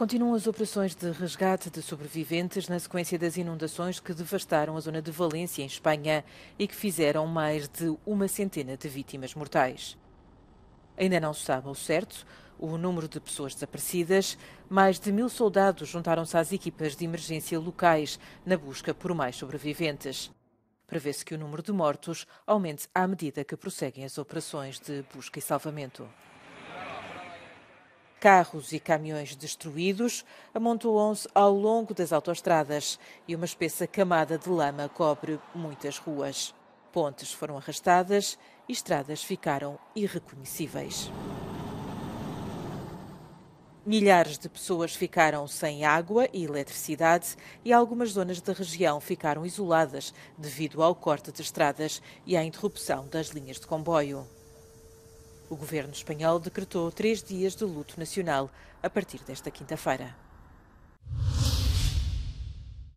Continuam as operações de resgate de sobreviventes na sequência das inundações que devastaram a zona de Valência, em Espanha, e que fizeram mais de uma centena de vítimas mortais. Ainda não se sabe ao certo o número de pessoas desaparecidas. Mais de mil soldados juntaram-se às equipas de emergência locais na busca por mais sobreviventes. Prevê-se que o número de mortos aumente à medida que prosseguem as operações de busca e salvamento. Carros e caminhões destruídos amontoam-se ao longo das autoestradas e uma espessa camada de lama cobre muitas ruas. Pontes foram arrastadas e estradas ficaram irreconhecíveis. Milhares de pessoas ficaram sem água e eletricidade e algumas zonas da região ficaram isoladas devido ao corte de estradas e à interrupção das linhas de comboio. O governo espanhol decretou três dias de luto nacional a partir desta quinta-feira.